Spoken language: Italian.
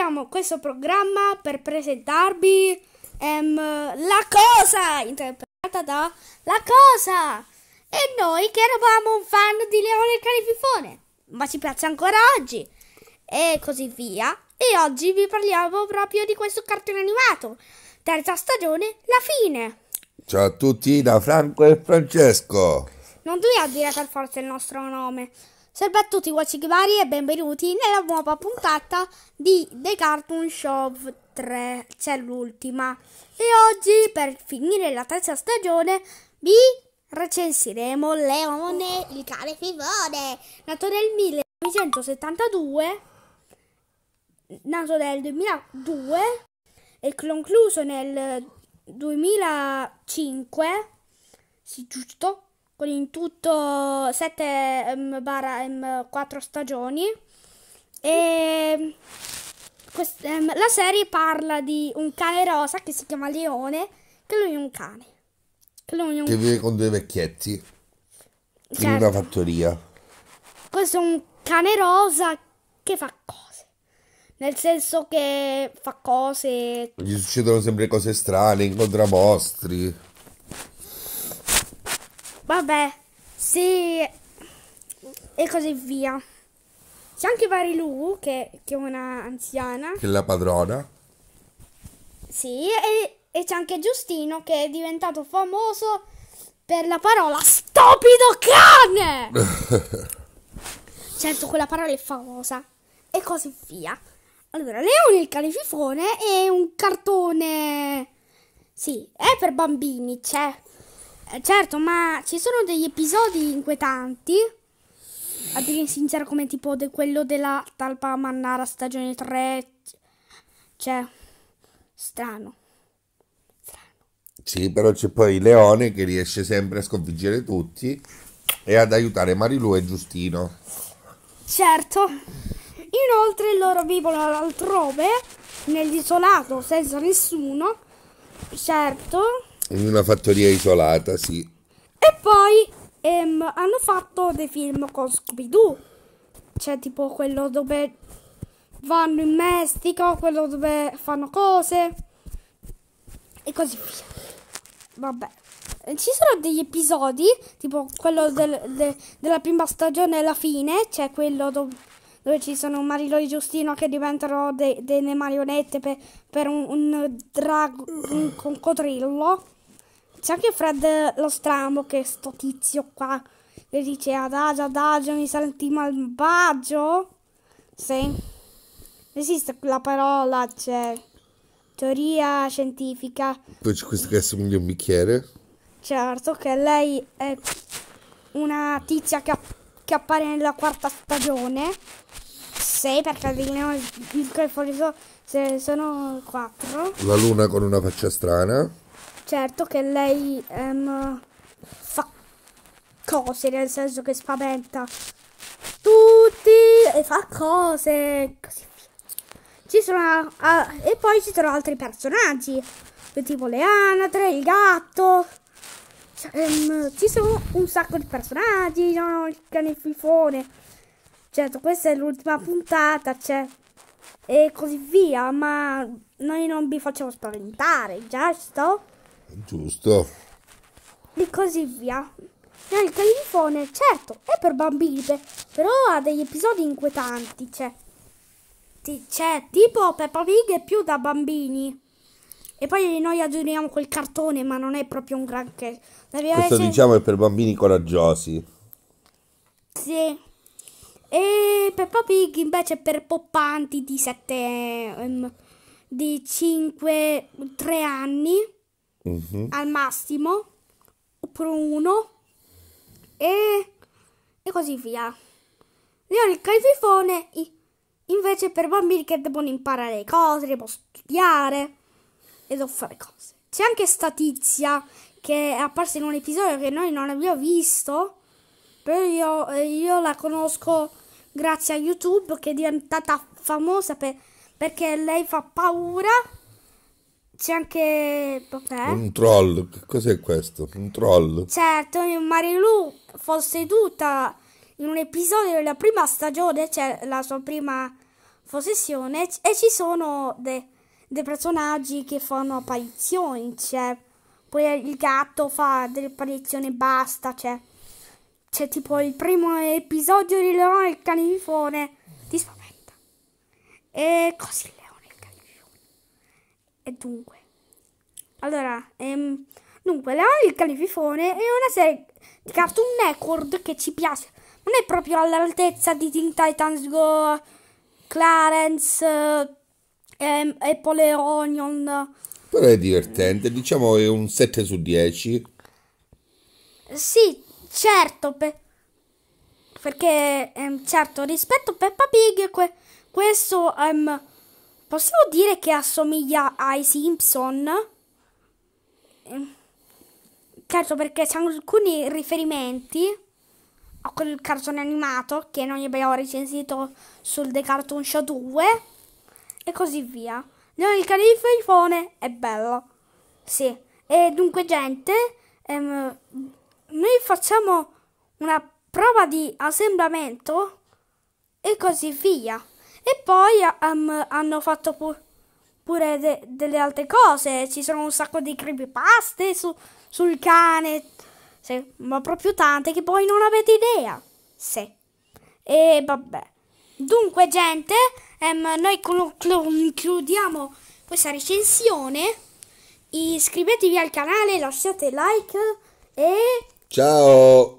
abbiamo questo programma per presentarvi um, la cosa interpretata da La cosa e noi che eravamo un fan di Leone il Carififone ma ci piace ancora oggi e così via e oggi vi parliamo proprio di questo cartone animato terza stagione La fine ciao a tutti da Franco e Francesco non dobbiamo dire per forza il nostro nome Salve a tutti, Watchigvari e benvenuti nella nuova puntata di The Cartoon Show 3, c'è l'ultima. E oggi, per finire la terza stagione, vi recensiremo Leone, il cane fivone, nato nel 1972, nato nel 2002 e concluso nel 2005, sì giusto? con in tutto 7 um, barra um, 4 stagioni. E quest, um, la serie parla di un cane rosa che si chiama Leone, che lui è un cane. Che, lui è un che vive con due vecchietti certo. in una certo. fattoria. Questo è un cane rosa che fa cose. Nel senso che fa cose. Gli succedono sempre cose strane, incontra mostri vabbè, sì, e così via. C'è anche Marilu, che, che è una anziana. Che è la padrona. Sì, e, e c'è anche Giustino, che è diventato famoso per la parola STOPIDO cane! certo, quella parola è famosa. E così via. Allora, Leone il calififone è un cartone... Sì, è per bambini, c'è. Cioè. Eh, certo, ma ci sono degli episodi inquietanti. A dire sincero, come tipo de quello della Talpa Mannara stagione 3. Cioè, strano. Sì, però c'è poi Leone che riesce sempre a sconfiggere tutti e ad aiutare Marilu e Giustino. Certo. Inoltre loro vivono altrove, nell'isolato, senza nessuno. Certo in una fattoria isolata, sì. E poi ehm, hanno fatto dei film con Scooby-Doo. C'è tipo quello dove vanno in Messico, quello dove fanno cose e così via. Vabbè. Eh, ci sono degli episodi, tipo quello del, de, della prima stagione e la fine, c'è quello dove dove ci sono Marilo e Giustino che diventano de delle marionette per, per un, un drago, un coccodrillo. C'è anche Fred lo strambo che sto tizio qua che dice adagio adagio mi senti malvagio. Sì. Esiste quella parola, c'è teoria scientifica. Poi c'è questo che assomiglia a un bicchiere. Certo che lei è una tizia che, che appare nella quarta stagione. Sei perché Leone il Coriforiso sono quattro. La luna con una faccia strana certo che lei um, fa cose, nel senso che spaventa tutti e fa cose. Così. Ci sono, uh, e poi ci sono altri personaggi, tipo le anatre, il gatto. Cioè, um, ci sono un sacco di personaggi, no? il cane fifone. Certo, questa è l'ultima puntata, cioè, e così via, ma noi non vi facciamo spaventare, giusto? Giusto. E così via. Il telefono, certo, è per bambini, però ha degli episodi inquietanti, c'è. Cioè, c'è cioè, tipo Peppa Pig è più da bambini. E poi noi aggiungiamo quel cartone, ma non è proprio un granché. Questo essere... diciamo è per bambini coraggiosi. Sì. E Peppa Pig invece è per poppanti di 7... Ehm, di 5... 3 anni uh mm-hmm. -huh. al massimo, oppure uno, e, e così via. Leonica il fifone, invece per bambini che devono imparare le cose, devono studiare e devono fare cose. C'è anche sta tizia che è apparsa in un episodio che noi non abbiamo visto, però io, io la conosco grazie a YouTube che è diventata famosa per, perché lei fa paura. C'è anche. Vabbè. Un troll. Che cos'è questo? Un troll. Certo, Marilu fu seduta in un episodio della prima stagione, c'è cioè la sua prima possessione, e ci sono dei de personaggi che fanno apparizioni. C'è. Cioè, poi il gatto fa delle apparizioni e basta. C'è. Cioè, c'è tipo il primo episodio di Leone il canifone. Ti spaventa. E così. E dunque. Allora, ehm, dunque, Leone il Calififone è una serie di Cartoon Network che ci piace. Non è proprio all'altezza di Teen Titans Go, Clarence ehm, e Poleronion. Però è divertente, diciamo è un 7 su 10. Sì, certo, pe perché ehm, certo, rispetto a Peppa Pig que questo... Ehm, Possiamo dire che assomiglia ai Simpson? Ehm, certo, perché c'è alcuni riferimenti a quel cartone animato che noi abbiamo recensito sul The Cartoon Show 2 e così via. Leone il carifone è bello. Sì. E dunque, gente, ehm, noi facciamo una prova di assemblamento e così via. E poi um, hanno fatto pu pure de delle altre cose. Ci sono un sacco di creepypaste su sul cane. Sì, ma proprio tante che poi non avete idea. Sì. E vabbè. Dunque, gente, um, noi concludiamo questa recensione. Iscrivetevi al canale, lasciate like e... Ciao!